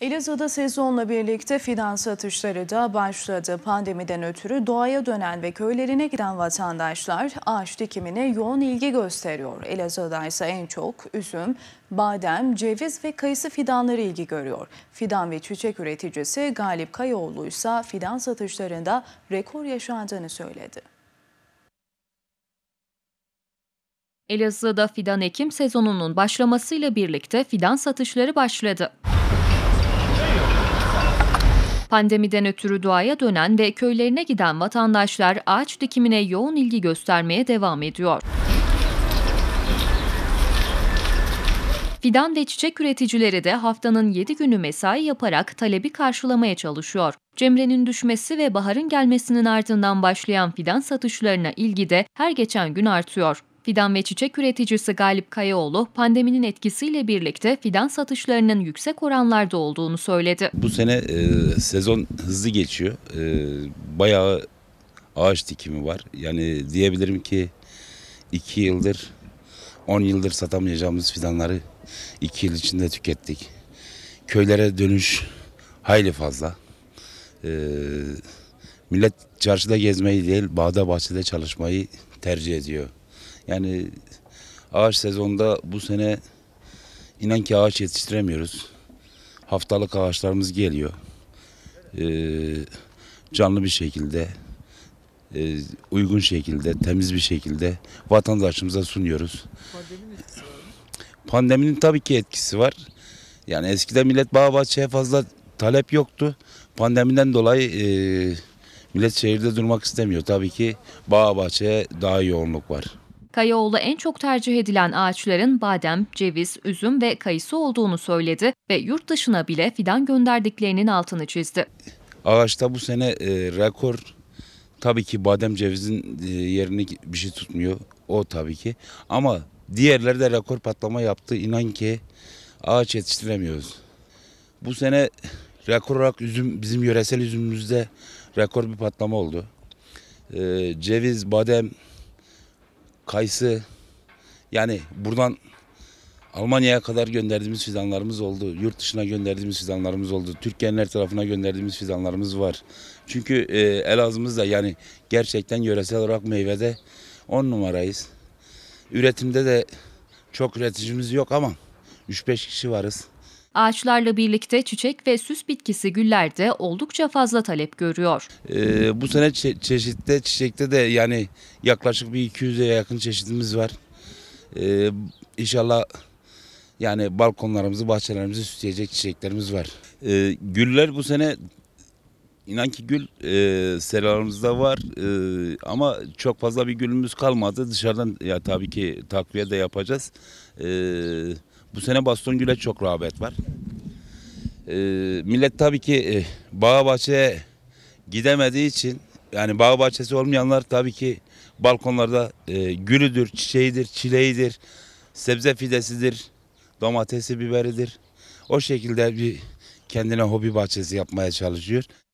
Elazığ'da sezonla birlikte fidan satışları da başladı. Pandemiden ötürü doğaya dönen ve köylerine giden vatandaşlar ağaç dikimine yoğun ilgi gösteriyor. Elazığ'da ise en çok üzüm, badem, ceviz ve kayısı fidanları ilgi görüyor. Fidan ve çiçek üreticisi Galip Kayoğlu ise fidan satışlarında rekor yaşandığını söyledi. Elazığ'da fidan ekim sezonunun başlamasıyla birlikte fidan satışları başladı. Pandemiden ötürü doğaya dönen ve köylerine giden vatandaşlar ağaç dikimine yoğun ilgi göstermeye devam ediyor. Fidan ve çiçek üreticileri de haftanın 7 günü mesai yaparak talebi karşılamaya çalışıyor. Cemre'nin düşmesi ve baharın gelmesinin ardından başlayan fidan satışlarına ilgi de her geçen gün artıyor. Fidan ve çiçek üreticisi Galip Kayaoğlu pandeminin etkisiyle birlikte fidan satışlarının yüksek oranlarda olduğunu söyledi. Bu sene e, sezon hızlı geçiyor. E, bayağı ağaç dikimi var. Yani diyebilirim ki 2 yıldır 10 yıldır satamayacağımız fidanları 2 yıl içinde tükettik. Köylere dönüş hayli fazla. Ee, millet çarşıda gezmeyi değil, bağda bahçede çalışmayı tercih ediyor. Yani ağaç sezonda bu sene inan ki ağaç yetiştiremiyoruz. Haftalık ağaçlarımız geliyor. Ee, canlı bir şekilde, e, uygun şekilde, temiz bir şekilde vatandaşımıza sunuyoruz. Pandeminin etkisi tabii ki etkisi var. Yani eskiden millet bağ bahçeye fazla talep yoktu. Pandemiden dolayı e, millet şehirde durmak istemiyor. Tabii ki bağ bahçeye daha yoğunluk var. Kayaoğlu en çok tercih edilen ağaçların badem, ceviz, üzüm ve kayısı olduğunu söyledi ve yurt dışına bile fidan gönderdiklerinin altını çizdi. Ağaçta bu sene e, rekor tabii ki badem cevizin e, yerini bir şey tutmuyor. O tabii ki. Ama diğerleri de rekor patlama yaptı. İnan ki ağaç yetiştiremiyoruz. Bu sene rekor olarak üzüm bizim yöresel üzümümüzde rekor bir patlama oldu. E, ceviz, badem, kayısı yani buradan Almanya'ya kadar gönderdiğimiz fidanlarımız oldu. Yurt dışına gönderdiğimiz fidanlarımız oldu. Türkiye'nin her tarafına gönderdiğimiz fidanlarımız var. Çünkü e, Elazığ'ımız da yani gerçekten yöresel olarak meyvede on numarayız. Üretimde de çok üreticimiz yok ama 3-5 kişi varız. Ağaçlarla birlikte çiçek ve süs bitkisi güller de oldukça fazla talep görüyor. Ee, bu sene çe- çeşitte çiçekte de yani yaklaşık bir 200'e yakın çeşitimiz var. Ee, inşallah yani balkonlarımızı, bahçelerimizi süsleyecek çiçeklerimiz var. Ee, güller bu sene inan ki gül e, seralarımızda var e, ama çok fazla bir gülümüz kalmadı. Dışarıdan ya tabii ki takviye de yapacağız. E, bu sene baston güle çok rağbet var. E, millet tabii ki e, eh, bağ bahçeye gidemediği için yani bağ bahçesi olmayanlar tabii ki balkonlarda e, gülüdür, çiçeğidir, çileğidir, sebze fidesidir, domatesi, biberidir. O şekilde bir kendine hobi bahçesi yapmaya çalışıyor.